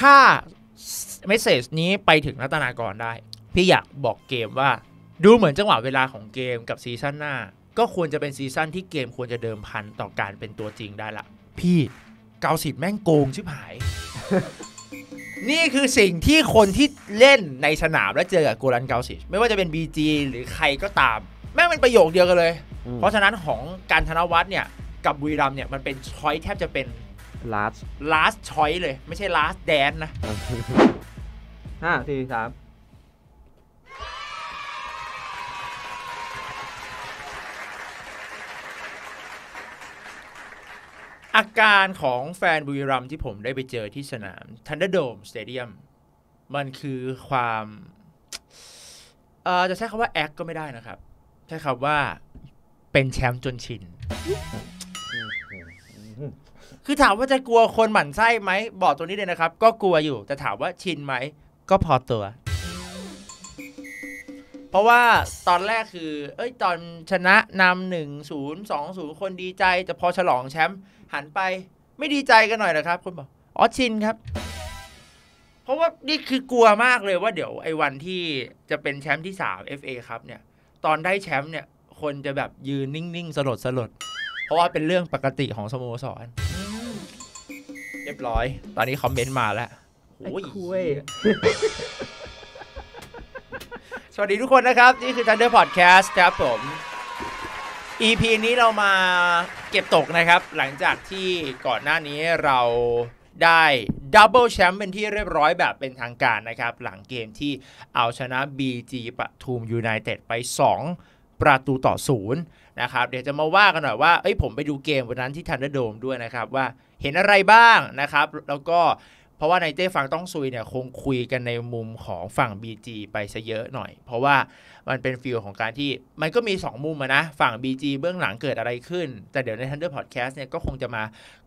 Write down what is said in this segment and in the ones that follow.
ถ้าเมสเซจนี้ไปถึงรัตนากรได้ พี่อยากบอกเกมว่าดูเหมือนจังหวะเวลาของเกมกับซีซั่นหน้า ก็ควรจะเป็นซีซั่นที่เกมควรจะเดิมพันต่อการเป็นตัวจริงได้ละ พี่เกาสิบแม่งโกงชิบหาย นี่คือสิ่งที่ คน ที่เล่นในสนาม และเจอ กับกูลันเกาสิไม่ว่าจะเป็น BG หรือใครก็ตาม แม่งเป็นประโยคเดียวกันเลย เพราะฉะนั้นของการธนวัฒน์เนี่ยกับบุรีรัมเนี่ยมันเป็นช้อยแทบจะเป็น last last choice เลย ไม่ใช่ last dance นะห้าสี่สามอาการของแฟนบุรีรัมที่ผมได้ไปเจอที่สนามทันเดอร์โดมสเตเดียมมันคือความ เออจะใช้คำว่าแอคก็ไม่ได้นะครับ ใช้คำว่าเป็นแชมป์จนชินคือถามว่าจะกลัวคนหมั่นไส้ไหม บอกตัวนี้เลยนะครับ ก็กลัวอยู่แต่ถามว่าชินไหมก็พอตัว เพราะว่าตอนแรกคือ เอ้ย ตอนชนะนำหนึ่งศูนย์สองศูนย์คนดีใจแต่พอฉลองแชมป์หันไป ไม่ดีใจกันหน่อยนะครับคุณบอกอ๋อชินครับ เพราะว่านี่คือกลัวมากเลยว่าเดี๋ยวไอ้วันที่จะเป็นแชมป์ที่สาม FA ครับเนี่ย ตอนได้แชมป์เนี่ย คนจะแบบยืนนิ่งๆสลดสลดเพราะว่าเป็นเรื่องปกติของสโมสรรียบร้อย ตอนนี้คอมเมนต์มาแล้ว โอ้ย สวัสดีทุกคนนะครับ นี่คือ Thunder Podcast ครับผม EP นี้เรามาเก็บตกนะครับ หลังจากที่ก่อนหน้านี้เราได้ดับเบิลแชมป์เป็นที่เรียบร้อยแบบเป็นทางการนะครับ หลังเกมที่เอาชนะ BG ปทุมยูไนเต็ดไป 2 ประตูต่อศูนย์ะครับเดี๋ยวจะมาว่ากันหน่อยว่าเอ้ย ผมไปดูเกมวันนั้นที่ทันเดอร์โดมด้วยนะครับ ว่าเห็นอะไรบ้างนะครับ แล้วก็เพราะว่าในเต้ฟังต้องซุยเนี่ยคงคุยกันในมุมของฝั่ง BG ไปซะเยอะหน่อย เพราะว่ามันเป็นฟิลของการที่มันก็มี 2 มุมนะ ฝั่ง BG เบื้องหลังเกิดอะไรขึ้น แต่เดี๋ยวใน Thunder Podcast เนี่ยก็คงจะมา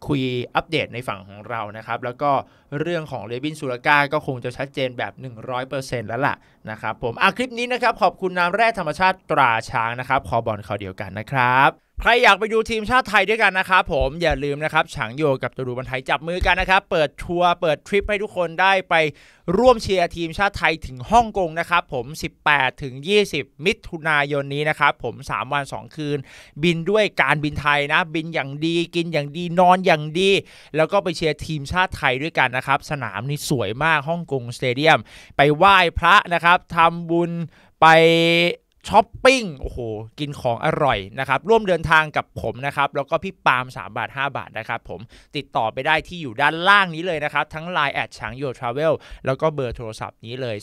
คุยอัปเดตในฝั่งของเรานะครับแล้วก็เรื่องของเลวินสุรกา ก็คงจะชัดเจนแบบ 100%แล้วล่ะนะครับผมอ่ะคลิปนี้นะครับขอบคุณน้ำแร่ธรรมชาติตราช้างนะครับขอบอลขาเดียวกันนะครับใครอยากไปดูทีมชาติไทยด้วยกันนะครับผมอย่าลืมนะครับฉางโยกับตูดูบันไทยจับมือกันนะครับ เปิดทัวร์เปิดทริปให้ทุกคนได้ไปร่วมเชียร์ทีมชาติไทยถึงฮ่องกงนะครับผม 18 ถึง 20 มิถุนายนนี้นะครับผม 3 วัน 2 คืน บินด้วยการบินไทยนะ บินอย่างดีกินอย่างดีนอนอย่างดี แล้วก็ไปเชียร์ทีมชาติไทยด้วยกันนะครับสนามนี่สวยมากฮ่องกงสเตเดียมไปไหว้พระนะครับทำบุญไปช้อปปิ้ง โอ้โห กินของอร่อยนะครับ ร่วมเดินทางกับผมนะครับ แล้วก็พี่ปาล์ม3 บาท 5 บาทนะครับ ผมติดต่อไปได้ที่อยู่ด้านล่างนี้เลยนะครับ ทั้ง Line แอดช้างโยทราเวลแล้วก็เบอร์โทรศัพท์นี้เลย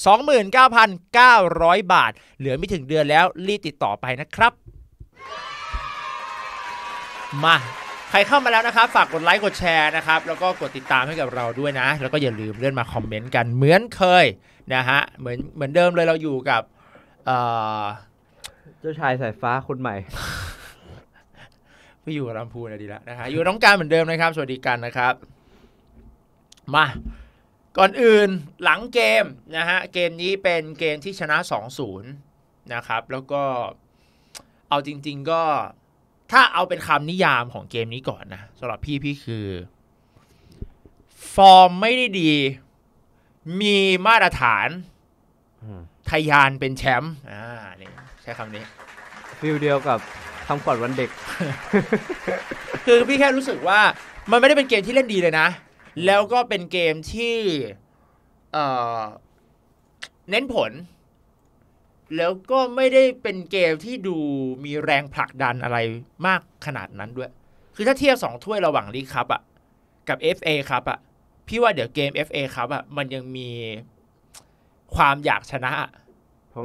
29,900 บาท เหลือไม่ถึงเดือนแล้วรีบติดต่อไปนะครับ มา ใครเข้ามาแล้วนะครับ ฝากกดไลค์กดแชร์นะครับ แล้วก็กดติดตามให้กับเราด้วยนะ แล้วก็อย่าลืมเลื่อนมาคอมเมนต์กันเหมือนเคยนะฮะเหมือนเหมือนเดิมเลยเราอยู่กับเอ่อเจ้าชายสายฟ้าคนใหม่ไปอยู่กับลำพูนดีแล้วนะฮะอยู่น้องการเหมือนเดิมนะครับ สวัสดีกันนะครับ มา ก่อนอื่นหลังเกมนะฮะ เกมนี้เป็นเกมที่ชนะ 2-0 นะครับ แล้วก็ เอาจริง ๆ ก็ ถ้าเอาเป็นคำนิยามของเกมนี้ก่อนนะสำหรับพี่พี่คือ ฟอร์มไม่ได้ดี มีมาตรฐานทยานเป็นแชมป์อ่านี่ใช้คำนี้ฟิลเดียวกับทำขวอนวันเด็ก คือพี่แค่รู้สึกว่ามันไม่ได้เป็นเกมที่เล่นดีเลยนะ แล้วก็เป็นเกมที่เเน้นผล แล้วก็ไม่ได้เป็นเกมที่ดูมีแรงผลักดันอะไรมากขนาดนั้นด้วย คือถ้าเทียบสองถ้วยระหว่างลีคับอะกับ FA ครับอะพี่ว่าเดี๋ยวเกม FA ครับอะมันยังมีความอยากชนะ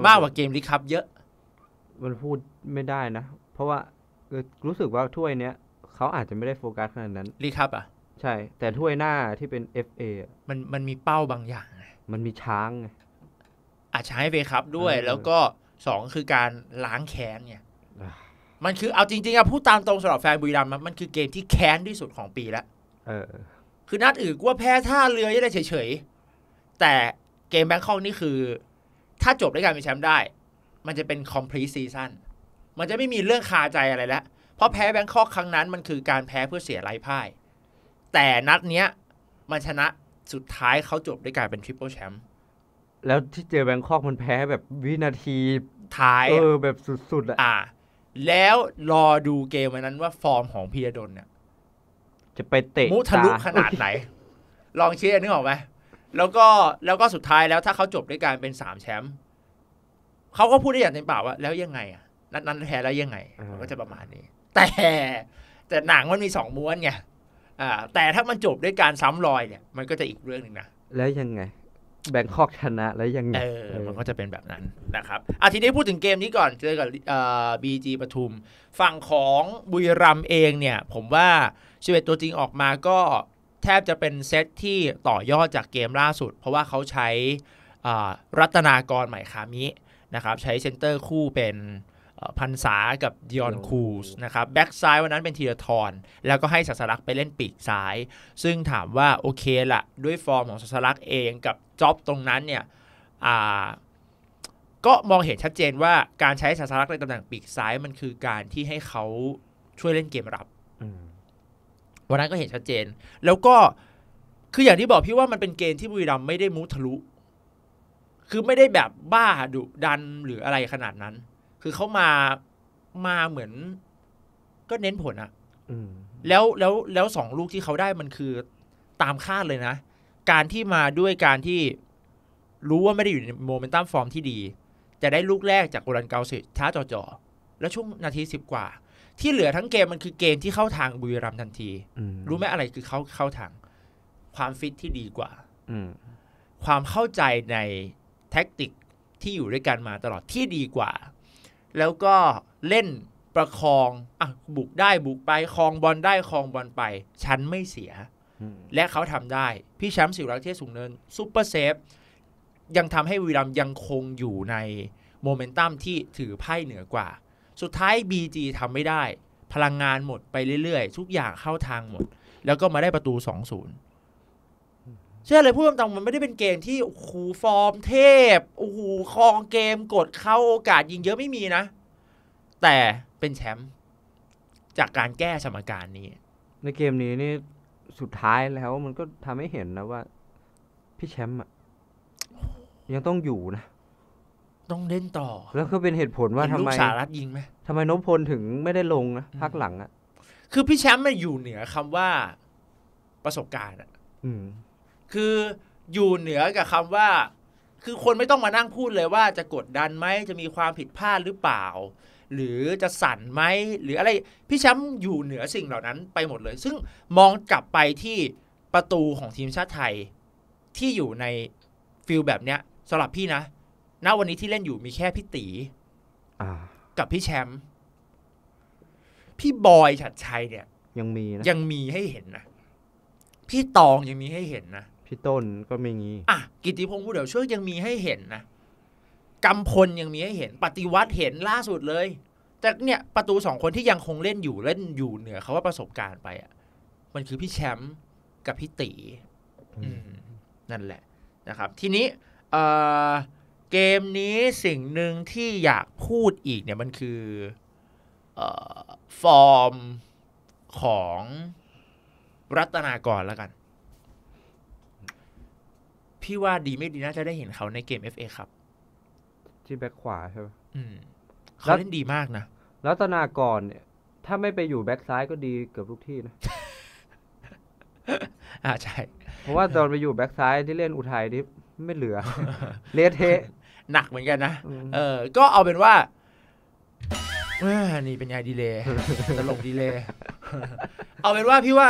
มากกว่าเกมลีคับเยอะมันพูดไม่ได้นะ เพราะว่ารู้สึกว่าถ้วยเนี้ยเขาอาจจะไม่ได้โฟกัสขนาดนั้น รีคับอ่ะ ใช่ แต่ถ้วยหน้าที่เป็น FA มันมันมีเป้าบางอย่าง มันมีช้างไงอาจใช้เวคับด้วย แล้วก็สองคือการล้างแค้นเนี่ยมันคือเอาจริงๆอะพูดตามตรงสำหรับแฟนบุรีรัมย์มันคือเกมที่แค้นที่สุดของปีละเออ คือนัดอื่นว่าแพ้ท่าเรือยังได้เฉยๆแต่เกมแบงคอกนี่คือ ถ้าจบด้วยการเป็นแชมป์ได้มันจะเป็น complete season มันจะไม่มีเรื่องคาใจอะไรแล้ว เพราะแพ้แบงคอกครั้งนั้นมันคือการแพ้เพื่อเสียไร้พ่าย แต่นัดเนี้ย มันชนะสุดท้ายเขาจบด้วยการเป็นทริปเปิลแชมป์ แล้วที่เจอแบงคอกมันแพ้แบบวินาทีท้าย เออ แบบสุดๆอ่ะแล้วรอดูเกมวันนั้นว่าฟอร์มของพีรดลเนี่ยจะไปเตะมุทะลุขนาดไหน ลองเชียร์นึกออกไหมแล้วก็แล้วก็สุดท้ายแล้วถ้าเขาจบด้วยการเป็นสามแชมป์เขาก็พูดได้อย่างเต็มปากว่าแล้วยังไงอ่ะนั้นแพ้แล้วยังไง ก็จะประมาณนี้ แต่ แต่หนังมันมีสองม้วนไงอ่าแต่ถ้ามันจบด้วยการซ้ำรอยเนี่ย มันก็จะอีกเรื่องหนึ่งนะ แล้วยังไงแบงคอกชนะแล้วยังไงเออมันก็จะเป็นแบบนั้น นะครับอาทีนี้พูดถึงเกมนี้ก่อนเจอกับบีจีปทุม ฝั่งของบุยรัมเองเนี่ย ผมว่าชีวิตตัวจริงออกมาก็แทบจะเป็นเซตที่ต่อยอดจากเกมล่าสุด เพราะว่าเขาใช้รัตนากรใหม่คามินะครับใช้เซนเตอร์คู่เป็นพันษากับดิออนคูสนะครับแบ็กซ้ายวันนั้นเป็นทีละทอนแล้วก็ให้สัสลักไปเล่นปีกซ้าย ซึ่งถามว่าโอเคละ ด้วยฟอร์มของสัสลักเองกับจ็อบตรงนั้นเนี่ยก็มองเห็นชัดเจนว่าการใช้สัสลักในตำแหน่งปีกซ้ายมันคือการที่ให้เขาช่วยเล่นเกมรับวันนั้นก็เห็นชัดเจน แล้วก็คืออย่างที่บอกพี่ว่ามันเป็นเกมที่บุรีรัมไม่ได้มุทะลุคือไม่ได้แบบบ้าดุดันหรืออะไรขนาดนั้น คือเขามามาเหมือนก็เน้นผลอะอแล้วแล้วแล้วสองลูกที่เขาได้มันคือตามคาดเลยนะ การที่มาด้วยการที่ รู้ว่าไม่ได้อยู่ในโมเมนตัมฟอร์มที่ดี จะได้ลูกแรกจากโกลันเกาเซช้าจ่อๆ แล้วช่วงนาทีสิบกว่า ที่เหลือทั้งเกม มันคือเกมที่เข้าทางบุรีรัมทันที รู้ไหมอะไรคือเขาเข้าทาง ความฟิตที่ดีกว่าความเข้าใจในแท็กติกที่อยู่ด้วยกันมาตลอดที่ดีกว่า แล้วก็เล่นประคอง อ่ะ บุกได้บุกไปคลองบอลได้คลองบอลไป ฉันไม่เสีย และเขาทำได้ พี่แชมป์สิวรักเทศสูงเนินซูเปอร์เซฟ ยังทำให้วีรัมยังคงอยู่ในโมเมนตัมที่ถือไพ่เหนือกว่า สุดท้าย BG ทำไม่ได้ พลังงานหมดไปเรื่อยๆ ทุกอย่างเข้าทางหมด แล้วก็มาได้ประตู 2-0เชื่อเลยพูดตรงๆมันไม่ได้เป็นเกมที่ขูฟอร์มเทพโอ้โหคลองเกมกดเข้าโอกาสยิงเยอะไม่มีนะ แต่เป็นแชมป์จากการแก้สมการนี้ ในเกมนี้นี่สุดท้ายแล้วมันก็ทำให้เห็นนะว่า พี่แชมป์อะยังต้องอยู่นะ ต้องเล่นต่อ แล้วก็เป็นเหตุผลว่าทำไมสารัฐยิงไหมทำไมนพพลถึงไม่ได้ลงนะพักหลังอะคือพี่แชมป์มันอยู่ เหนือคำว่าประสบการณ์อะคือ อยู่เหนือกับคำว่า คือคนไม่ต้องมานั่งพูดเลยว่าจะกดดันไหมจะมีความผิดพลาดหรือเปล่า หรือจะสั่นไหมหรืออะไรพี่แชมป์อยู่เหนือสิ่งเหล่านั้น ไปหมดเลย ซึ่งมองกลับไปที่ประตูของทีมชาติไทย ที่อยู่ในฟิลแบบเนี้ยสำหรับพี่นะณวันนี้ที่เล่นอยู่มีแค่พี่ตีกับพี่แชมป์พี่บอยฉัดชัยเนี่ย ยังมีนะยังมีให้เห็นนะ พี่ตองยังมีให้เห็นนะพี่ต้นก็ไม่งี้ อ่ะ กิติพงศ์ผู้เดี๋ยวเชือกยังมีให้เห็นนะกำพลยังมีให้เห็น ปฏิวัติเห็นล่าสุดเลย แต่เนี่ยประตูสองคนที่ยังคงเล่นอยู่เล่นอยู่เหนือเขาว่าประสบการณ์ไปอ่ะ มันคือพี่แชมป์กับพี่ตีนั่นแหละ นะครับ ทีนี้เเกมนี้สิ่งหนึ่งที่อยากพูดอีกเนี่ยมันคืออฟอร์มของรัตนากรแล้วกันพี่ว่าดีไม่ดีน่าจะได้เห็นเขาในเกม FA ครับที่แบ็คขวาใช่ไหมอืมเขาเล่นดีมากนะรัตนากรเนี่ย ถ้าไม่ไปอยู่แบ็คซ้ายก็ดีเกือบทุกที่นะอ่า ใช่ เพราะว่าตอนไปอยู่แบ็คซ้ายที่เล่นอุทัยนี่ไม่เหลือเลทเท หนักเหมือนกันนะ เออ ก็เอาเป็นว่านี่เป็นยายดีเลยตลกดีเลยเอาเป็นว่าพี่ว่า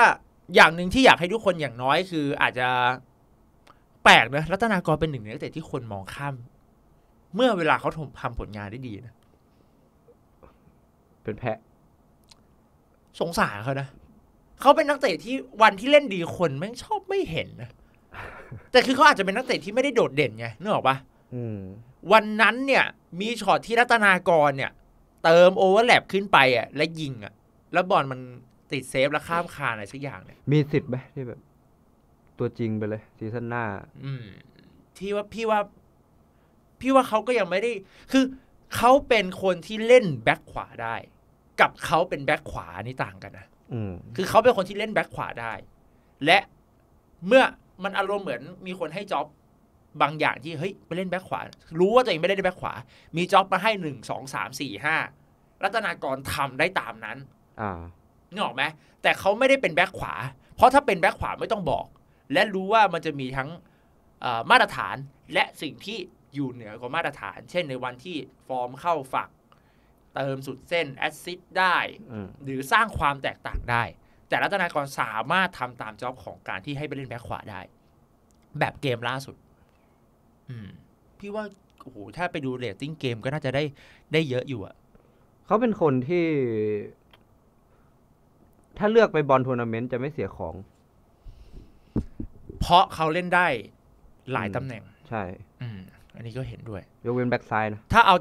อย่างหนึ่งที่อยากให้ทุกคนอย่างน้อยคือ อาจจะแปลกนะรัตนากรเป็นหนึ่งในนักเตะที่คนมองข้ามเมื่อเวลาเขาทำผลงานได้ดีนะเป็นแพะ สงสารเขานะเขาเป็นนักเตะที่วันที่เล่นดีคนแม่งชอบไม่เห็นนะแต่คือเขาอาจจะเป็นนักเตะที่ไม่ได้โดดเด่นไงนึกออกปะวันนั้นเนี่ย มีช็อตที่รัตนากรเนี่ย เติมโอเวอร์แลปขึ้นไปอ่ะและยิงอ่ะ แล้วบอลมันติดเซฟแล้วข้ามคานอะไรสักอย่างเนี่ยมีสิทธิ์ไหมที่แบบตัวจริงไปเลยซีซั่นหน้า อืมที่ว่าพี่ว่า พี่ว่าเขาก็ยังไม่ได้ คือเขาเป็นคนที่เล่นแบ็คขวาได้ กับเขาเป็นแบ็คขวานี่ต่างกันนะคือเขาเป็นคนที่เล่นแบ็คขวาได้ และเมื่อมันอารมณ์เหมือนมีคนให้จ็อบ บางอย่างที่เฮ้ยไปเล่นแบ็คขวา รู้ว่าตัวเองไม่ได้แบ็คขวา มีจ็อบมาให้หนึ่งสองสามสี่ห้ารัตนากรทำได้ตามนั้น อ่านี่ออกไหมแต่เขาไม่ได้เป็นแบ็คขวา เพราะถ้าเป็นแบ็คขวาไม่ต้องบอกและรู้ว่ามันจะมีทั้งมาตรฐานและสิ่งที่อยู่เหนือกว่ามาตรฐาน เช่นในวันที่ฟอร์มเข้าฝักเติมสุดเส้น แอซซิดได้ หรือสร้างความแตกต่างได้ แต่รัตนากรสามารถทำตามจ็อบของการที่ให้ไปเล่นแบ็คขวาได้ แบบเกมล่าสุด อืพี่ว่าโอ้โหถ้าไปดูเรตติ้งเกมก็น่าจะได้ได้เยอะอยู่อะเขาเป็นคนที่ ถ้าเลือกไปบอลทัวร์นาเมนต์จะไม่เสียของเพราะเขาเล่นได้หลายตำแหน่ง ใช่อันนี้ก็เห็นด้วย ยกเว้นแบ็กซ้ายนะถ้าเอา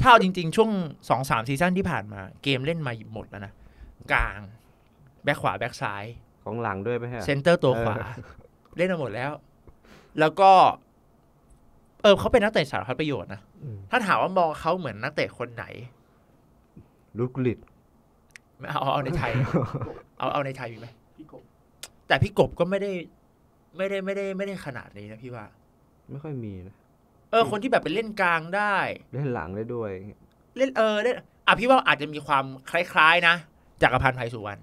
ถ้าเอาจริงๆ ช่วงสองสามซีซั่นที่ผ่านมา เกมเล่นมาหมดแล้วนะ กลางแบ็กขวาแบ็กซ้ายของหลังด้วยไหมฮะ เซนเตอร์ตัวขวา เล่นมาหมดแล้ว แล้วก็ เออเขาเป็นนักเตะสารพัดประโยชน์นะ ถ้าถามว่ามองเขาเหมือนนักเตะคนไหน ลูกลิดเอาเอาในไทย เอาเอาในไทยมีไหมพี่กบแต่พี่กบก็ไม่ได้ไม่ได้ไม่ได้ไม่ได้ขนาดนี้นะพี่ว่า ไม่ค่อยมีนะเออ คนที่แบบไปเล่นกลางได้ เล่นหลังได้ด้วย เล่นเออเล่นอ่ะพี่ว่าอาจจะมีความคล้ายๆนะจักรพันธ์ไพสุวรรณ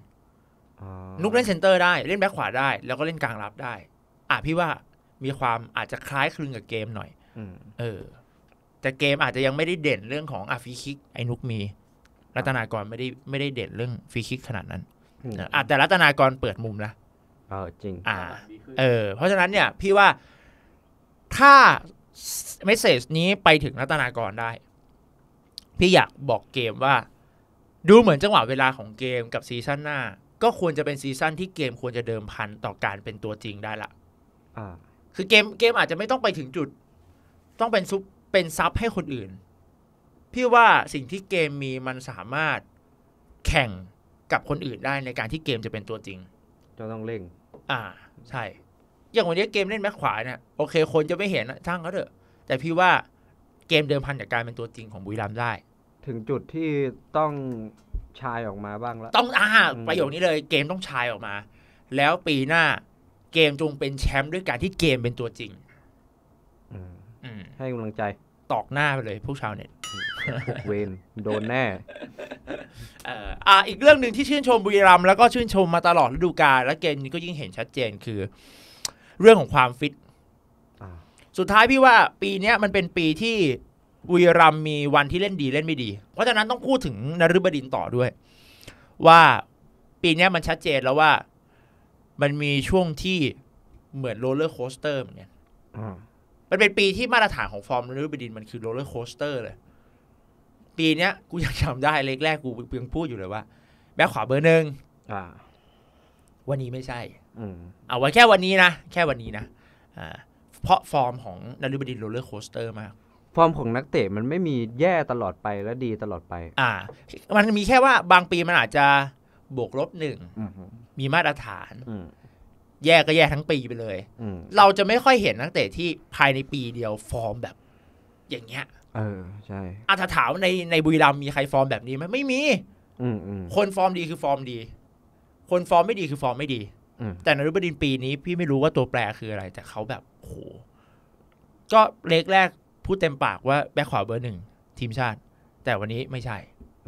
นุกเล่นเซนเตอร์ได้ เล่นแบ็คขวาได้ แล้วก็เล่นกลางรับได้อ่ะพี่ว่ามีความอาจจะคล้ายคลึงกับเกมหน่อยเออ แต่เกมอาจจะยังไม่ได้เด่นเรื่องของอ่ะฟรีคิก ไอ้นุกมี รัตนากรไม่ได้ไม่ได้เด่นเรื่องฟรีคิกขนาดนั้นอ่ะแต่รัตนากรเปิดมุมนะเออจริงอ่าเออ เพราะฉะนั้นเนี่ยพี่ว่าถ้าเมสเซจนี้ไปถึงรัตนากรได้ พี่อยากบอกเกมว่า ดูเหมือนจังหวะเวลาของเกมกับซีซั่นหน้า ก็ควรจะเป็นซีซั่นที่เกมควรจะเดิมพันต่อการเป็นตัวจริงได้ละ อ่า คือเกมเกมอาจจะไม่ต้องไปถึงจุด ต้องเป็นซุปเป็นซับให้คนอื่น พี่ว่าสิ่งที่เกมมีมันสามารถแข่งกับคนอื่นได้ในการที่เกมจะเป็นตัวจริง จะต้องเร่งอ่าใช่อย่างวันนี้เกมเล่นแม็กขวาเนี่ยโอเคคนจะไม่เห็นนะช่างเขาเถอะแต่พี่ว่าเกมเดิมพันจากการเป็นตัวจริงของบุรีรัมได้ ถึงจุดที่ต้องชายออกมาบ้างแล้ว ต้องอ่าประโยคนี้เลยเกมต้องชายออกมา แล้วปีหน้า เกมจงเป็นแชมป์ด้วยการที่เกมเป็นตัวจริงให้กำลังใจตอกหน้าไปเลยพวกชาวเน็ตเวนโดนแน่อ่า อีกเรื่องหนึ่งที่ชื่นชมบุรีรัมแล้วก็ชื่นชมมาตลอดฤดูกาลและเกมนี้ก็ยิ่งเห็นชัดเจนคือ เรื่องของความฟิตสุดท้ายพี่ว่า ปีนี้มันเป็นปีที่บุรีรัมมีวันที่เล่นดีเล่นไม่ดี เพราะฉะนั้นต้องพูดถึงนรุบดินต่อด้วย ว่าปีนี้มันชัดเจนแล้วว่ามันมีช่วงที่เหมือนโรลเลอร์โคสเตอร์เหมือนกันมันเป็นปีที่มาตรฐานของฟอร์มลูบดินมันคือโรลเลอร์โคสเตอร์ เลย ปีเนี้ยกูยังจำได้เล็กแรกกูยังพูดอยู่เลยว่า แบ็คขวาเบอร์หนึ่งวันนี้ไม่ใช่เอาไว้แค่วันนี้นะ แค่วันนี้นะเพราะฟอร์มของนาริบดินโรลเลอร์โคสเตอร์ มาก ฟอร์มของนักเตะมันไม่มีแย่ตลอดไปและดีตลอดไป อ่ามันมีแค่ว่า บางปีมันอาจจะบวกลบหนึ่งมีมาตรฐานแย่ก็แย่ทั้งปีไปเลย เราจะไม่ค่อยเห็นนักเตะที่ภายในปีเดียว ฟอร์มแบบอย่างเงี้ย เออใช่อาถาถามในในบุรีรัมมีใครฟอร์มแบบนี้ไหมไม่มี คนฟอร์มดีคือฟอร์มดี คนฟอร์มไม่ดีคือฟอร์มไม่ดี แต่นรุบดินปีนี้พี่ไม่รู้ว่าตัวแปรคืออะไร แต่เขาแบบโหก็เล็กแรกพูดเต็มปากว่าแบ็คขวาเบอร์หนึ่งทีมชาติ แต่วันนี้ไม่ใช่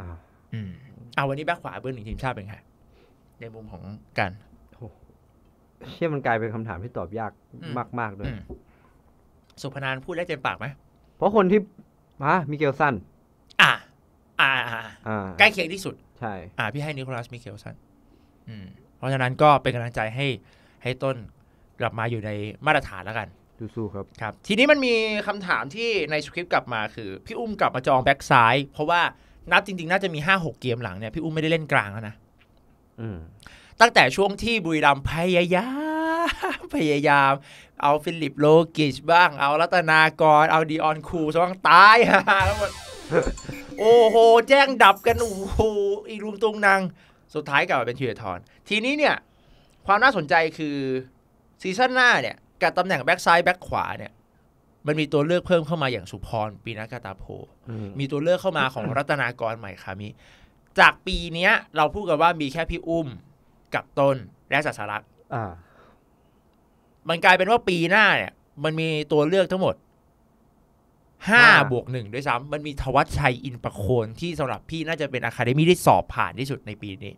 อ่าอืมเอาวันนี้แบ็คขวาเบอร์หนึ่งทีมชาติเป็นไงในมุมของกันเชื่อมันกลายเป็นคำถามที่ตอบยากมากมกด้วยสุพนานพูดได้เต็มปากไหม เพราะคนที่ฮะมิเกลสันอ่าอ่าอ่าใกล้เคียงที่สุดใช่ อ่า พี่ให้นิโคลัสมิเกลสันอืมเพราะฉะนั้นก็เป็นกำลังใจให้ให้ต้นกลับมาอยู่ในมาตรฐานแล้วกันสู้ๆครับครับ ทีนี้มันมีคำถามที่ในสคริปต์กลับมาคือพี่อุ้มกลับมาจองแบ็กซ้ายเพราะว่านับจริง ๆ น่าจะมีห้าหกเกมหลังเนี่ยพี่อุ้มไม่ได้เล่นกลางแล้วนะอืมตั้งแต่ช่วงที่บุรีรัมพยายามพยายาม เอาฟิลิปโลกิชบ้าง เอารัตนากร เอาดีออนคูสว่างตายฮาแล้วหมดโอ้โห แจ้งดับกันโอ้โหอีรุมตรงนางสุดท้ายกลับมาเป็นทีเดทอนทีนี้เนี่ย ความน่าสนใจคือซีซั่นหน้าเนี่ย กับตำแหน่งแบ็กซ้ายแบ็กขวาเนี่ย มันมีตัวเลือกเพิ่มเข้ามาอย่างสุพรปีนักาตาโพ มีตัวเลือกเข้ามาของรัตนากรใหม่คามิจากปีนี้เราพูดกันว่ามีแค่พี่อุ้มกับต้นและสัสรัตมันกลายเป็นว่าปีหน้าเนี่ยมันมีตัวเลือกทั้งหมดห้าบวกหนึ่งด้วยซ้ำมันมีทวัชชัยอินประโคนที่สำหรับพี่น่าจะเป็นอะคาเดมี่ที่สอบผ่านที่สุดในปีนี้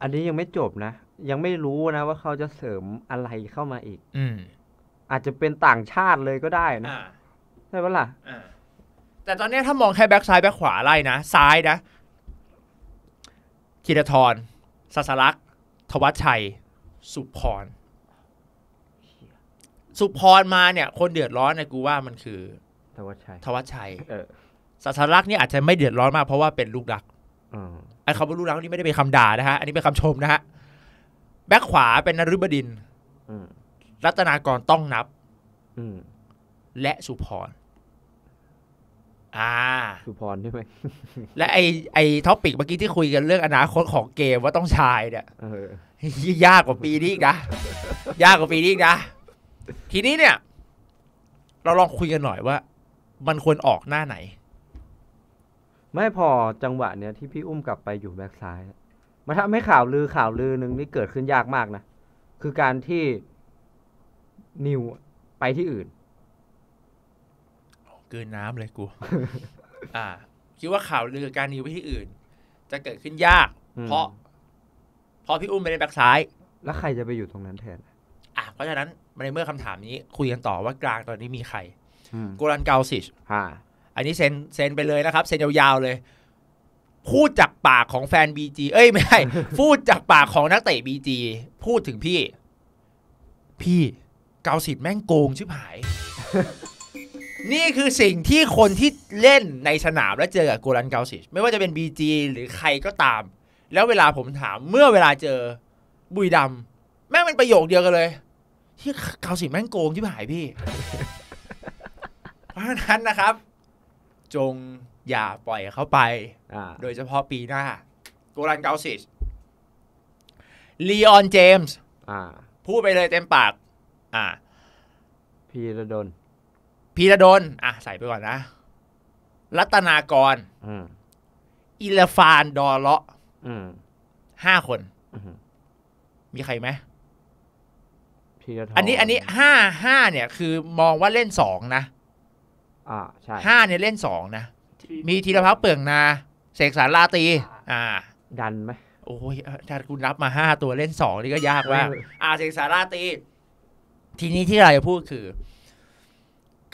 อันนี้ยังไม่จบนะยังไม่รู้นะว่าเขาจะเสริมอะไรเข้ามาอีก อืมอาจจะเป็นต่างชาติเลยก็ได้นะใช่ปะล่ะแต่ตอนนี้ถ้ามองแค่แบ็กซ้ายแบ็กขวาไล่นะซ้ายนะธีรทรสัสลักษ์ทวัชชัย สุพร สุพรมาเนี่ย คนเดือดร้อนในกูว่ามันคือ ทวัชชัยทวัชชัยเออสัสลักษ์เนี่ยอาจจะไม่เดือดร้อนมากเพราะว่าเป็นลูกรักไอ้คำว่าลูกรักนี่ไม่ได้เป็นคำด่านะฮะ อันนี้เป็นคำชมนะฮะ แบ็คขวาเป็นนรุบดินรัตนากรต้องนับและสุพรอ่าสุพรใช่ไหมและไอไอท็อปิกเมื่อกี้ที่คุยกันเรื่องอนาคตของเกมว่าต้องชายเนี่ยยากกว่าปีนี้อีกนะยากกว่าปีนี้อีกนะทีนี้เนี่ย เราลองคุยกันหน่อยว่า มันควรออกหน้าไหน ไม่พอจังหวะเนี้ยที่พี่อุ้มกลับไปอยู่แบ็กซ้ายมาทำให้ข่าวลือข่าวลือหนึ่งนี่เกิดขึ้นยากมากนะคือการที่นิวไปที่อื่นกินน้ำเลยกู อ่า คิดว่าข่าวลือการดีไปที่อื่น จะเกิดขึ้นยาก เพราะ เพราะพี่อุ้มไปในแบ็กซ้าย แล้วใครจะไปอยู่ตรงนั้นแทน อ่าเพราะฉะนั้นในเมื่อคำถามนี้ คุยกันต่อว่ากลางตอนนี้มีใครกกลันเกาซิชอันนี้เซนเซนไปเลยนะครับ เซนยาวๆเลย พูดจากปากของแฟนบีจีเอ้ย ไม่ใช่ พูดจากปากของนักเตะบีจี พูดถึงพี่ พี่ เกาสิทธิ์แม่งโกงชิบหายนี่คือสิ่งที่คนที่เล่นในสนามและเจอกับโกลันเกาซิชไม่ว่าจะเป็นบีจีหรือใครก็ตาม แล้วเวลาผมถามเมื่อเวลาเจอบุยดำ แม่งเป็นประโยคเดียวกันเลยที่เกาซิชแม่งโกงที่หายพี่ เพราะฉะนั้นนะครับ จงอย่าปล่อยเขาไปโดยเฉพาะปีหน้าโกลันเกาซิชลีออนเจมส์พูดไปเลยเต็มปาก อ่า พีระดนพีระดนอ่ะใส่ไปก่อนนะ รัตนากร อิลฟาน ดอเลาะห้าคน มีใครไหมพีระอันนี้อันนี้ห้าห้าเนี่ย คือมองว่าเล่นสองนะ อ่าใช่ห้าเนี่ยเล่นสองนะ มีธีรพัฒน์เปลืองนา เสกสารลาตี อ่า ดันไหม โอ้ยถ้าคุณรับมาห้าตัวเล่นสองนี่ก็ยากว่าอ่า เสกสารลาตี ทีนี้ที่เราจะพูดคือ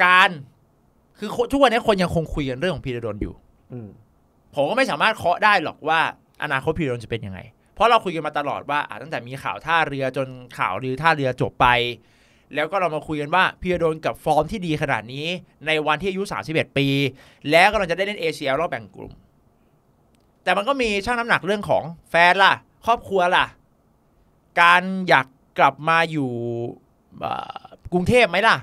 การคือทุกวันนี้คนยังคงคุยกันเรื่องของพีระดนอยู่ผมก็ไม่สามารถเคาะได้หรอกว่า อนาคตพีระดนจะเป็นยังไง เพราะเราคุยกันมาตลอดว่าตั้งแต่มีข่าวท่าเรือจนข่าวหรือท่าเรือจบไป แล้วก็เรามาคุยกันว่าพีระดนกับฟอร์มที่ดีขนาดนี้ ในวันที่อายุ31ปี แล้วก็เราจะได้เล่นเอเชียรอบแบ่งกลุ่ม แต่มันก็มีช่างน้ำหนักเรื่องของแฟนล่ะ ครอบครัวล่ะ การอยากกลับมาอยู่กรุงเทพไหมล่ะ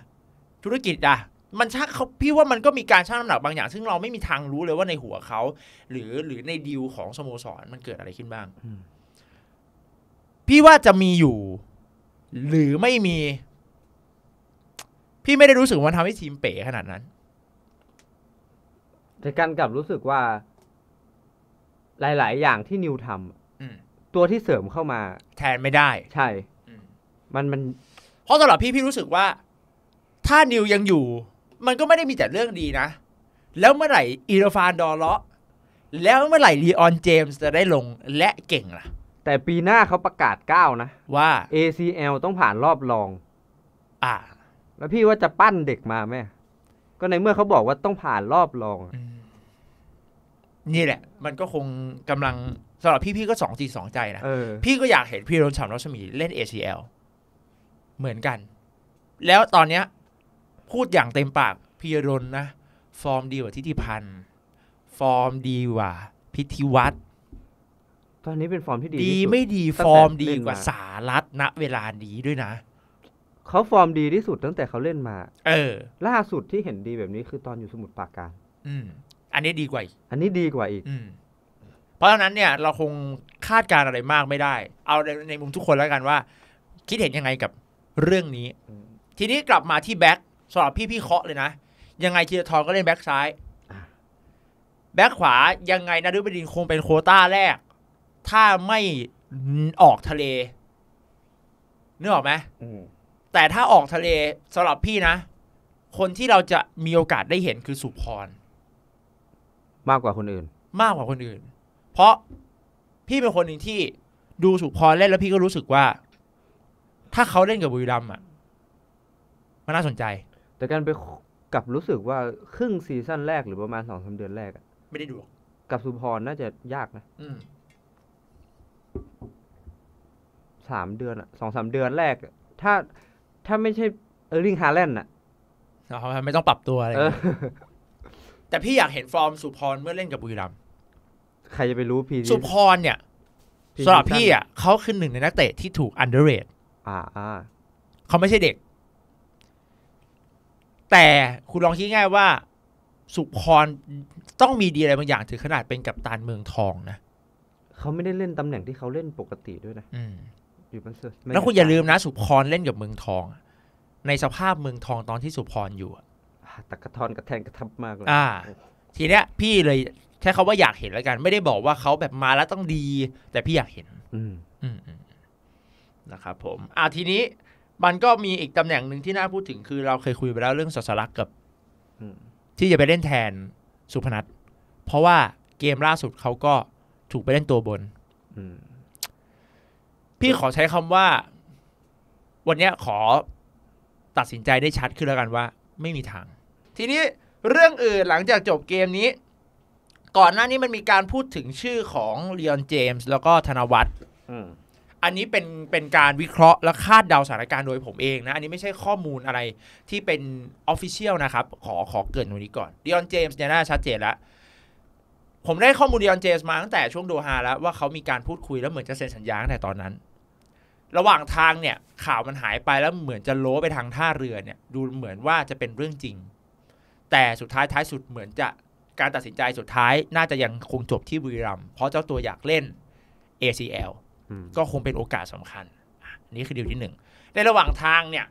ธุรกิจอะมันชักเขาพี่ว่ามันก็มีการชั่งน้ำหนักบางอย่าง ซึ่งเราไม่มีทางรู้เลยว่าในหัวเขา หรือหรือในดีลของสโมสรมันเกิดอะไรขึ้นบ้างพี่ว่าจะมีอยู่ หรือไม่มี พี่ไม่ได้รู้สึกว่าทำให้ทีมเป๋ขนาดนั้น แต่กันกลับรู้สึกว่า หลาย ๆ อย่างที่นิวทำตัวที่เสริมเข้ามา แทนไม่ได้ใช่มันมัน เพราะสำหรับพี่พี่รู้สึกว่าถ้านิวยังอยู่ มันก็ไม่ได้มีแต่เรื่องดีนะ แล้วเมื่อไหร่อีโรฟานดอเลาะแล้วเมื่อไหร่ลีออนเจมส์จะได้ลงและเก่งล่ะแต่ปีหน้าเขาประกาศก้าวนะ ว่า ACL ต้องผ่านรอบรอง อ่าแล้วพี่ว่าจะปั้นเด็กมาไหมก็ในเมื่อเขาบอกว่าต้องผ่านรอบรอง นี่แหละ มันก็คงกำลังสำหรับพี่พี่ก็สองจีสองใจนะพี่ก็อยากเห็นพี่รนชัมรัชมีเล่น ACL เหมือนกัน แล้วตอนเนี้ยพูดอย่างเต็มปากพีรนนะฟอร์มดีกว่าทิติพันธ์ฟอร์มดีกว่า พิธิวัตรตอนนี้เป็นฟอร์มที่ดีดี ไม่ดี ฟอร์มดีกว่า สารัตณเวลานี้ด้วยนะ เขาฟอร์มดีที่สุดตั้งแต่เขาเล่นมา เออ ล่าสุดที่เห็นดีแบบนี้ คือตอนอยู่สมุทรปราการ อืมอันนี้ดีกว่าอีกอันนี้ดีกว่าอีกอืมเพราะฉะนั้นเนี่ย เราคงคาดการอะไรมากไม่ได้เอาในมุมทุกคนแล้วกันว่า คิดเห็นยังไงกับเรื่องนี้ทีนี้กลับมาที่แบ็คสำหรับพี่พี่เคาะเลยนะยังไงทีละทอนก็เล่นแบ็กซ้ายแบ็กขวายังไงนะดุบดินคงเป็นโคต้าแรก ถ้าไม่ออกทะเลนึกออกไหมแต่ถ้าออกทะเลสำหรับพี่นะคนที่เราจะมีโอกาสได้เห็นคือสุพรมากกว่าคนอื่น มากกว่าคนอื่น เพราะพี่เป็นคนหนึ่งที่ดูสุพรเล่น แล้วพี่ก็รู้สึกว่า ถ้าเขาเล่นกับบุรีรัมย์อ่ะมันน่าสนใจแต่การไปกลับรู้สึกว่าครึ่งซีซั่นแรกหรือประมาณสองสาเดือนแรกอะไม่ได้ดูกับสุพรน่าจะยากนะสามเดือนอะสองสามเดือนแรก ถ้าถ้าไม่ใช่เออริงฮาแลนด์อะเาไม่ต้องปรับตัวอะไรเยแต่พี่อยากเห็นฟอร์มสุพรเมื่อเล่นกับบุรีรัมใครจะไปรู้พีสุพรเนี่ยสำหรับพี่อ่ะเขาคือหนึ่งในนักเตะที่ถูกอันเดอร์เรทเขาไม่ใช่เด็กแต่คุณลองคิดง่ายว่าสุพรต้องมีดีอะไรบางอย่างถึงขนาดเป็นกัปตันเมืองทองนะเขาไม่ได้เล่นตำแหน่งที่เขาเล่นปกติด้วยนะอยู่บนเืมแล้วคุณอย่าลืมนะสุพรเล่นกับเมืองทอง ในสภาพเมืองทองตอนที่สุพรอยู่ตะกระทอนกระแทงกระทับมากเลย อ่า ทีเนี้ย พี่เลยแค่เขาว่าอยากเห็นแล้วกัน ไม่ได้บอกว่าเขาแบบมาแล้วต้องดี แต่พี่อยากเห็น อืมอืมนะครับผมอ่าทีนี้มันก็มีอีกตำแหน่งหนึ่งที่น่าพูดถึงคือเราเคยคุยไปแล้วเรื่องสสลักกับที่จะไปเล่นแทนสุพนัทเพราะว่าเกมล่าสุดเขาก็ถูกไปเล่นตัวบนพี่ขอใช้คำว่า วันนี้ขอตัดสินใจได้ชัดขึ้นแล้วกันว่าไม่มีทาง ทีนี้เรื่องอื่นหลังจากจบเกมนี้ ก่อนหน้านี้มันมีการพูดถึงชื่อของเลียนเจมส์ แล้วก็ธนวัน์อันนี้เป็นเป็นการวิเคราะห์ และคาดเดาสถานการณ์โดยผมเองนะอันนี้ไม่ใช่ข้อมูลอะไรที่เป็นออฟฟิเชียลนะครับ ขอขอเกิดตรงนี้ก่อนดิออนเจมส์เนี่ยน่าชัดเจนแล้วผมได้ข้อมูลดิออนเจมส์มาตั้งแต่ช่วงโดฮาแล้วว่าเขามีการพูดคุยแล้วเหมือนจะเซ็นสัญญาตัแต่ตอนนั้น ระหว่างทางเนี่ย ข่าวมันหายไปแล้วเหมือนจะโล้ไปทางท่าเรือเนี่ยดูเหมือนว่าจะเป็นเรื่องจริง แต่สุดท้ายท้ายสุดเหมือนจะการตัดสินใจสุดท้ายน่าจะยังคงจบที่บุรีรัมย์เพราะเจ้าตัวอยากเล่น ACL ก็คงเป็นโอกาสสำคัญนี่คือดีลที่หนึ่งในระหว่างทางเนี่ย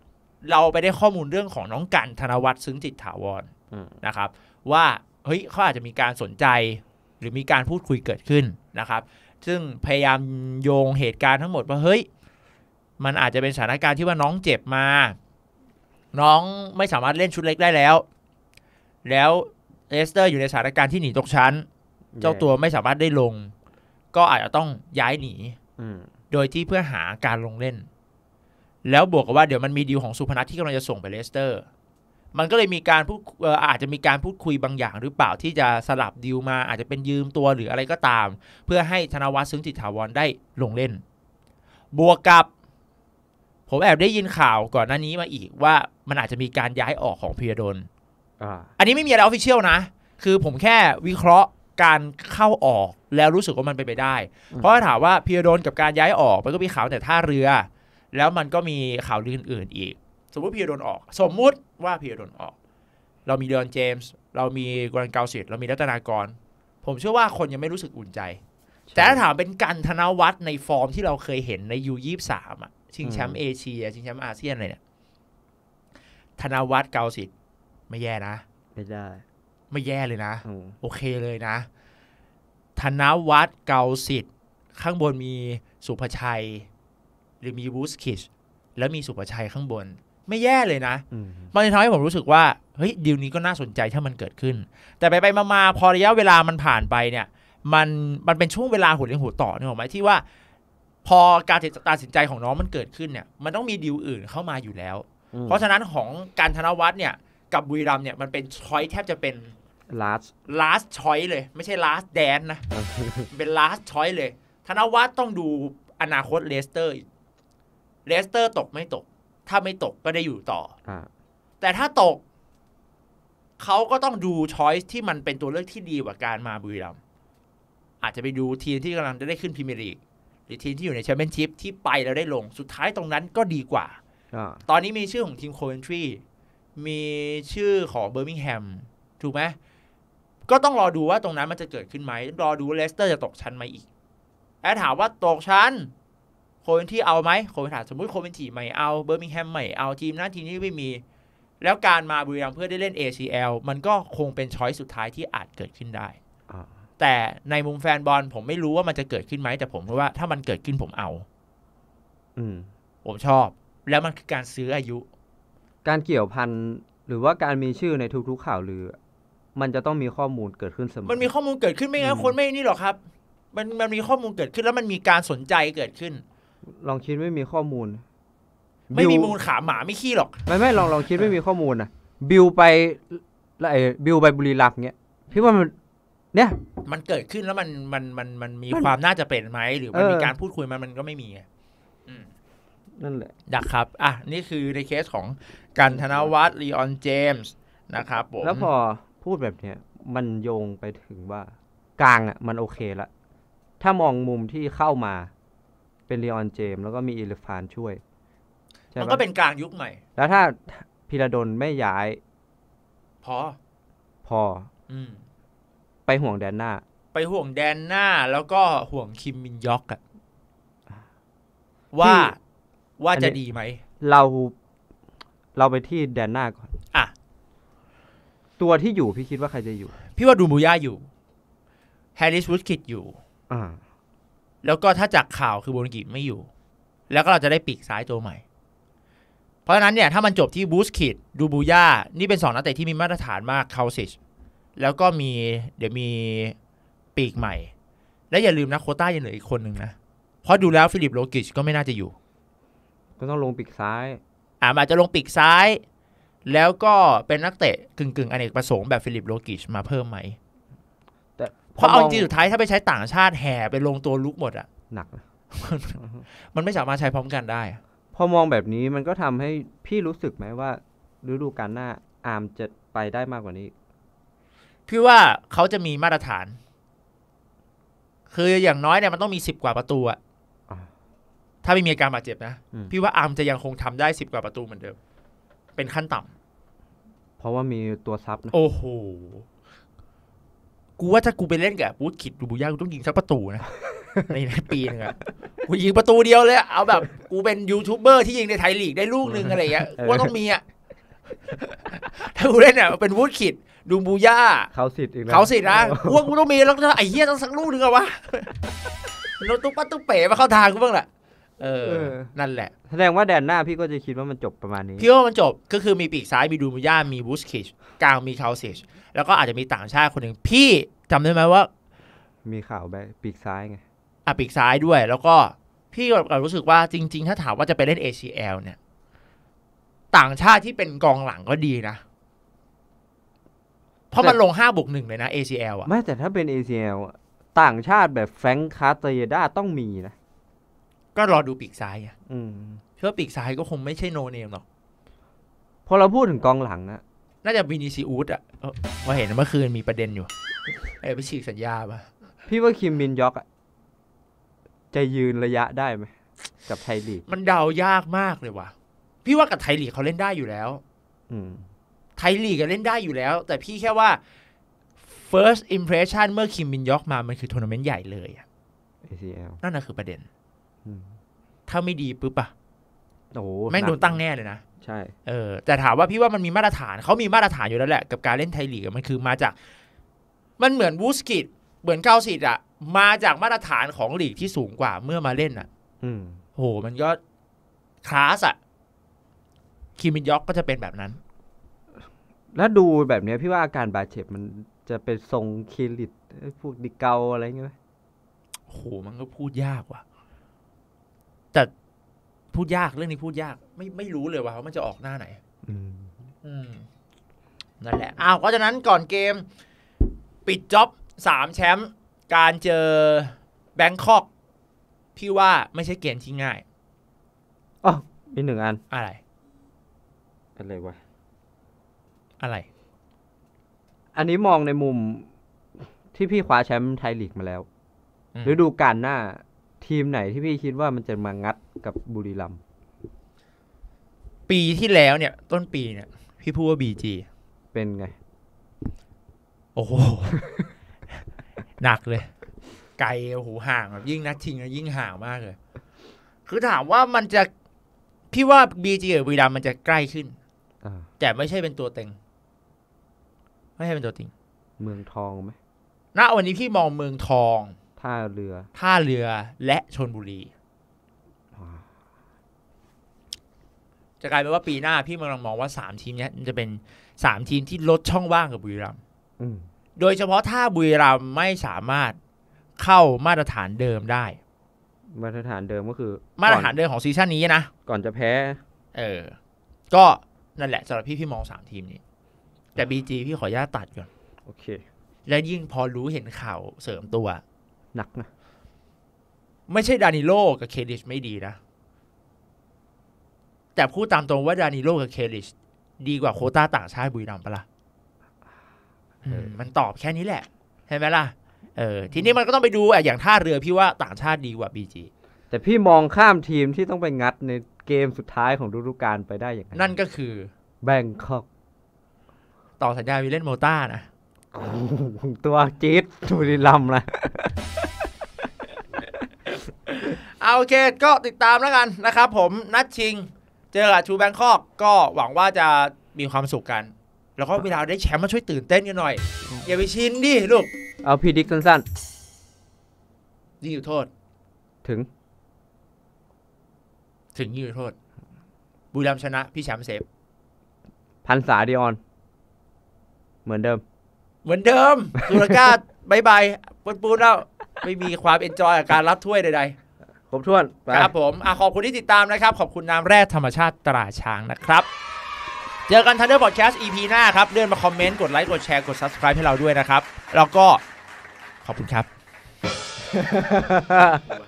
เราไปได้ข้อมูลเรื่องของน้องกันธนวัฒน์ซึ้งจิตถาวรนะครับ ว่าเฮ้ยเขาอาจจะมีการสนใจหรือมีการพูดคุยเกิดขึ้นนะครับ ซึ่งพยายามโยงเหตุการณ์ทั้งหมดว่าเฮ้ยมันอาจจะเป็นสถานการณ์ที่ว่าน้องเจ็บมาน้องไม่สามารถเล่นชุดเล็กได้แล้ว แล้วเอสเตอร์อยู่ในสถานการณ์ที่หนีตกชั้น เจ้าตัวไม่สามารถได้ลง ก็อาจจะต้องย้ายหนีโดยที่เพื่อหาการลงเล่น แล้วบวกกับว่าเดี๋ยวมันมีดีลของสุพนัทที่กำลังจะส่งไปเลสเตอร์ มันก็เลยมีการพูดอาจจะมีการพูดคุยบางอย่างหรือเปล่าที่จะสลับดีลมา อาจจะเป็นยืมตัวหรืออะไรก็ตาม เพื่อให้ธนวัฒน์ซึ้งจิตถาวรได้ลงเล่น บวกกับ ผมแอบได้ยินข่าวก่อนหน้านี้มาอีกว่ามันอาจจะมีการย้ายออกของเพียดนอันนี้ไม่มีอะไรออฟฟิเชียลนะคือผมแค่วิเคราะห์การเข้าออกแล้วรู้สึกว่ามันไปนไปได้ เพราะถ้าถามว่าพีรโดนกับการย้ายออกมันก็มีข่าวแต่ท่าเรือ แล้วมันก็มีข่าวลืออื่นอีก สมมติพีรโดนออก สมมุติว่าพีรโดนออก เรามีเดอนเจมส์ เรามีกรันเกาสิทเรามีรัตนากร ผมเชื่อว่าคนยังไม่รู้สึกอุ่นใจ แต่ถ้าถามเป็นกันธนวัฒน์ในฟอร์มที่เราเคยเห็นในยูยี่สามอะชิงแชมป์เอเชียชิงแชมป์อาเซียนอะไรเนี่ยธนวัฒน์เกาสิทไม่แย่นะไม่ได้ไม่แย่เลยนะ โอเคเลยนะ ธนวัฒน์เกาสิทธิ์ข้างบนมีสุภชัย หรือมีบูสคิชแล้วมีสุภชัยข้างบน ไม่แย่เลยนะมันทำให้ผมรู้สึกว่า เฮ้ยดีลนี้ก็น่าสนใจถ้ามันเกิดขึ้น แต่ไปไปมาพอระยะเวลามันผ่านไปเนี่ย มันมันเป็นช่วงเวลาหัวเลื่องหัวต่อเนี่ยหมายที่ว่าพอการตัดสินใจของน้องมันเกิดขึ้นเนี่ย มันต้องมีดีลอื่นเข้ามาอยู่แล้ว เพราะฉะนั้นของการธนวัฒน์เนี่ยกับบุรีรัมเนี่ย มันเป็นช้อยแทบจะเป็น last last ช้อยเลย ไม่ใช่ last dance นะ เป็น last ช้อยเลย ธนวัฒน์ต้องดูอนาคตเลสเตอร์เลสเตอร์ตกไม่ตก ถ้าไม่ตกก็ได้อยู่ต่ออแต่ถ้าตก เขาก็ต้องดูช้อยที่มันเป็นตัวเลือกที่ดีกว่าการมาบุรีรัมอาจจะไปดูทีมที่กำลังจะได้ขึ้นพรีเมียร์ลีกหรือทีมที่อยู่ในแชมเปี้ยนชิพที่ไปแล้วได้ลงสุดท้ายตรงนั้นก็ดีกว่าอตอนนี้มีชื่อของทีมโคเวนทรีมีชื่อของเบอร์มิงแฮมถูกไหมก็ต้องรอดูว่าตรงนั้นมันจะเกิดขึ้นไหม รอดูเลสเตอร์จะตกชั้นไหมอีกแอดถามว่าตกชั้นโคเวนที่เอาไหมโคเวนถามสมมติโคเวนทีใหม่เอาเบอร์มิงแฮมใหม่เอาทีมนั้นทีนี้ไม่มี แล้วการมาบุรีรัมเพื่อได้เล่น ACL มันก็คงเป็นช้อยสุดท้ายที่อาจเกิดขึ้นได้แต่ในมุมแฟนบอลผมไม่รู้ว่ามันจะเกิดขึ้นไหมแต่ผมรู้ว่าถ้ามันเกิดขึ้นผมเอา อืม ผมชอบแล้วมันคือการซื้ออายุการเกี่ยวพันหรือว่าการมีชื่อในทุกๆข่าวหรือ มันจะต้องมีข้อมูลเกิดขึ้นเสมอมันมีข้อมูลเกิดขึ้นไม่งั้นคนไม่นี่หรอกครับ มันมันมีข้อมูลเกิดขึ้น แล้วมันมีการสนใจเกิดขึ้น ลองคิดไม่มีข้อมูล ไม่มีมูลขาหมาไม่ขี้หรอกไม่ไม่ลองลองคิดไม่มีข้อมูลนะบิวไปไอ้บิวไปบุรีรัมย์เงี้ยพี่ว่ามันเนี่ยมันเกิดขึ้นแล้วมันมันมันมันมีความน่าจะเป็นไหมหรือมันมีการพูดคุยมันมันก็ไม่มีนั่นแหละนะครับ อ่ะ นี่คือในเคสของกันธนวัฒน์ลีออนเจมส์นะครับผม แล้วพอพูดแบบเนี้ย มันโยงไปถึงว่า กลางอ่ะมันโอเคละ ถ้ามองมุมที่เข้ามา เป็นลีออนเจมส์แล้วก็มีอิเลฟานช่วย มันก็เป็นกลางยุคใหม่ แล้วถ้าพีระดลไม่ย้าย พอพอ อืม ไปห่วงแดนหน้า ไปห่วงแดนหน้าแล้วก็ห่วงคิมมินยอกอะว่าว่าจะดีไหม เรา เราไปที่แดนหน้าก่อน อ่ะ ตัวที่อยู่พี่คิดว่าใครจะอยู่ พี่ว่าดูมูย่าอยู่ แฮร์ริสวูดคิดอยู่อ่าแล้วก็ถ้าจากข่าวคือโบนกิไม่อยู่ แล้วก็เราจะได้ปีกซ้ายตัวใหม่ เพราะฉะนั้นเนี่ยถ้ามันจบที่บูสคิดดูบูย่านี่เป็นสองนักเตะที่มีมาตรฐานมากคาซิชแล้วก็มี เดี๋ยวมี ปีกใหม่ และอย่าลืมนะโคต้ายังเหลืออีกคนหนึ่งนะเพราะดูแล้วฟิลิปโลกิชก็ไม่น่าจะอยู่ก็ต้องลงปีกซ้าย อ่าอาจจะลงปีกซ้าย แล้วก็เป็นนักเตะกึ่ง่งอเนกประสงค์แบบฟิลิปโลกิชมาเพิ่มไหม แต่เพราะเอาจริงสุดท้ายถ้าไปใช้ต่างชาติแห่ไปลงตัวลุกหมดอะหนัก มันไม่สามารถใช้พร้อมกันได้ พอมองแบบนี้มันก็ทำให้พี่รู้สึกไหมว่าฤดูกาลหน้าอาร์มจะไปได้มากกว่านี้พี่ว่าเขาจะมีมาตรฐาน คืออย่างน้อยเนี่ยมันต้องมีสิบกว่าประตูอะถ้าไม่มีการบาดเจ็บนะ พี่ว่าอาร์มจะยังคงทำได้สิบกว่าประตูเหมือนเดิมเป็นขั้นต่ำ เพราะว่ามีตัวซับนะ โอ้โหกูว่าถ้ากูไปเล่นกับวูดขิดดูบญยากูต้องยิงสักประตูนะในปีนึงอะกูยิงประตูเดียวเลย เอาแบบ กูเป็นยูทูบเบอร์ที่ยิงในไทยลีก ได้ลูกหนึ่งอะไรอย่างเงี้ยกูต้องมีอะถ้ากูเล่นเนี่ยเป็นวูดขิดดูบูย่าเขาสิทธิ์อีกแล้วเขาสิทธิ์นะอ้วกกูต้องมีแล้วไอ้เหี้ยต้องสักลูกหนึ่งอะวะโนตุ๊ปัตุ๊เป๋มาเข้าทางกูบ้างแหละเออ นั่นแหละแสดงว่าแดนหน้าพี่ก็จะคิดว่ามันจบประมาณนี้ พี่ว่ามันจบก็คือมีปีกซ้ายมีดูมิย่ามีบูสคิชกลางมีคาซิชแล้วก็อาจจะมีต่างชาติคนหนึ่งพี่จำได้ไหมว่า มีข่าวไปปีกซ้ายไง อ่ะปีกซ้ายด้วย แล้วก็พี่ก็รู้สึกว่าจริง ๆ ถ้าถามว่าจะไปเล่น ACL เนี่ย ต่างชาติที่เป็นกองหลังก็ดีนะเพราะมันลงห้าบุกหนึ่งเลยนะ ACL อ่ะไม่แต่ถ้าเป็น ACL อลต่างชาติแบบแฟรงค์คาเตยด้าต้องมีนะก็รอดูปีกซ้ายอ่ะเชื่อปีกซ้ายก็คงไม่ใช่โนเนมหรอกพอเราพูดถึงกองหลังนะน่าจะวินิซิอูสอ่ะว่าเห็นเมื่อคืนมีประเด็นอยู่ไอ้ไปฉีกสัญญาป่ะพี่ว่าคิมบินยอกอ่ะจะยืนระยะได้ไหมกับไทยลีก มันเดายากมากเลยว่ะพี่ว่ากับไทยลีกเขาเล่นได้อยู่แล้ว อืไทยลีกก็เล่นได้อยู่แล้ว แต่พี่แค่ว่า first impression เมื่อคิมบินยอกมา มันคือทัวร์นาเมนต์ใหญ่เลยอะ ACL นั่นน่ะคือประเด็นถ้าไม่ดีปุ๊บอะโอ้แม่งโดนตั้งแน่เลยนะ ใช่เออแต่ถามว่าพี่ว่ามันมีมาตรฐาน เขามีมาตรฐานอยู่แล้วแหละกับการเล่นไทยลีกมันคือมาจาก มันเหมือนวูสกิต เหมือนเก้าสิทธ์อะมาจากมาตรฐานของลีกที่สูงกว่า เมื่อมาเล่นอะโอหมันก็ คลาสอะคิมินยอกก็จะเป็นแบบนั้น แล้วดูแบบนี้พี่ว่าอาการบาดเจ็บมันจะเป็นทรงคลิตพวกดิเกาอะไรเงี้ยโหมันก็พูดยากว่ะแต่พูดยากเรื่องนี้พูดยากไม่ไม่รู้เลยว่า มันจะออกหน้าไหนนั่นแหละอ้าวเพราะฉะนั้นก่อนเกม ปิดจ็อบสามแชมป์การเจอแบงคอกพี่ว่าไม่ใช่เกมที่ง่ายอ๋อมีหนึ่งอันอะไรอะไรวะอะไร อันนี้มองในมุมที่พี่คว้าแชมป์ไทยลีกมาแล้วฤดูกาลหน้าทีมไหนที่พี่คิดว่ามันจะมางัดกับบุรีรัม ปีที่แล้วเนี่ย ต้นปีเนี่ยพี่พูดว่าบีจีเป็นไง โอ้โหหนักเลย ไกลโอ้โหห่างยิ่งนัดชิงยิ่งห่างมากเลย คือถามว่ามันจะ พี่ว่าบีจีกับบุรีรัมมันจะใกล้ขึ้นแต่ไม่ใช่เป็นตัวเต็งไม่ใช่เป็นตัวจริง เมืองทองไหมณวันนี้พี่มองเมืองทองท่าเรือ ท่าเรือและชนบุรี จะกลายเป็นว่าปีหน้าพี่มำลังมองว่าสามทีมนี้จะเป็นสามทีมที่ลดช่องว่างกับบุรีรัมย์โดยเฉพาะถ้าบุรีรัมย์ไม่สามารถเข้ามาตรฐานเดิมได้ มาตรฐานเดิมก็คือ มาตรฐานเดิมของซีซั่นนี้นะ ก่อนจะแพ้ เออ ก็นั่นแหละสำหรับพี่พี่มองสามทีมนี้ แต่บีจีพี่ขออนุญาตตัดก่อน โอเค และยิ่งพอรู้เห็นข่าวเสริมตัวหนักนะไม่ใช่ดานิโลกับเคดิชไม่ดีนะ แต่พูดตามตรงว่าดานิโลกับเคดิชดีกว่าโคต้าต่างชาติ บุรีรัมย์ปะละ่ะมันตอบแค่นี้แหละ เห็นไหมล่ะเออ ทีนี้มันก็ต้องไปดูอะอย่างท่าเรือพี่ว่าต่างชาติดีกว่าบีจี แต่พี่มองข้ามทีมที่ต้องไปงัดในเกมสุดท้ายของฤดูกาลไปได้อย่างไรนนั่นก็คือ แบงคอก ต่อสัญญาวิเล่นโมต้านะตัวจี๊ดบุรีรัมย์นะเอาโอเค ก็ติดตามแล้วกันนะครับผมนัดชิง เจอกับชูแบงคอกก็หวังว่าจะมีความสุขกัน แล้วก็เวลาได้แชมป์มาช่วยตื่นเต้นกันหน่อย อย่าไปชินดิ ลูก เอาพีดิกสั้นๆยิงอยู่โทษ ถึง ถึงยิงอยู่โทษ บุรีรัมย์ชนะ พี่แชมป์เซฟพันษาดิออน เหมือนเดิม เหมือนเดิม สุรกาศบายบายป้นป้นแล้ว ไม่มีความเอนจอยกับการรับถ้วยใดๆครบถ้วนครับผมอขอบคุณที่ติดตามนะครับ ขอบคุณน้ำแร่ธรรมชาติตราช้างนะครับ เจอกันทันเดอร์พอดแคสต์ EP หน้าครับเลื่อนมาคอมเมนต์ กดไลค์ กดแชร์ กด subscribe ให้เราด้วยนะครับ แล้วก็ขอบคุณครับ